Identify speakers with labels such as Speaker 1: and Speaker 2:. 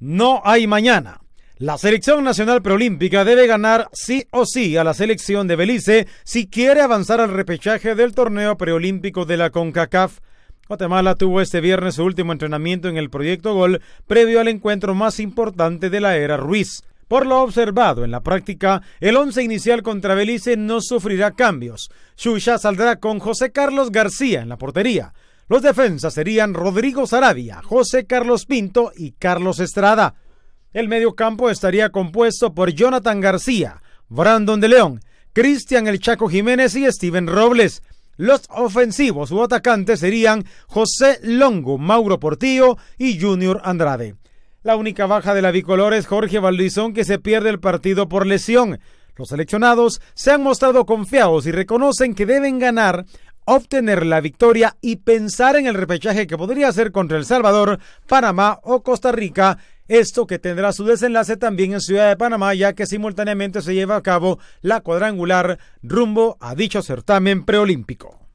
Speaker 1: No hay mañana. La selección nacional preolímpica debe ganar sí o sí a la selección de Belice si quiere avanzar al repechaje del torneo preolímpico de la CONCACAF. Guatemala tuvo este viernes su último entrenamiento en el proyecto Gol previo al encuentro más importante de la era Ruiz. Por lo observado en la práctica, el once inicial contra Belice no sufrirá cambios. Xuxa saldrá con José Carlos García en la portería, los defensas serían Rodrigo Sarabia, José Carlos Pinto y Carlos Estrada. El mediocampo estaría compuesto por Jonathan García, Brandon de León, Cristian El Chaco Jiménez y Steven Robles. Los ofensivos u atacantes serían José Longo, Mauro Portillo y Junior Andrade. La única baja de la bicolor es Jorge Valdizón que se pierde el partido por lesión. Los seleccionados se han mostrado confiados y reconocen que deben ganar obtener la victoria y pensar en el repechaje que podría ser contra El Salvador, Panamá o Costa Rica. Esto que tendrá su desenlace también en Ciudad de Panamá, ya que simultáneamente se lleva a cabo la cuadrangular rumbo a dicho certamen preolímpico.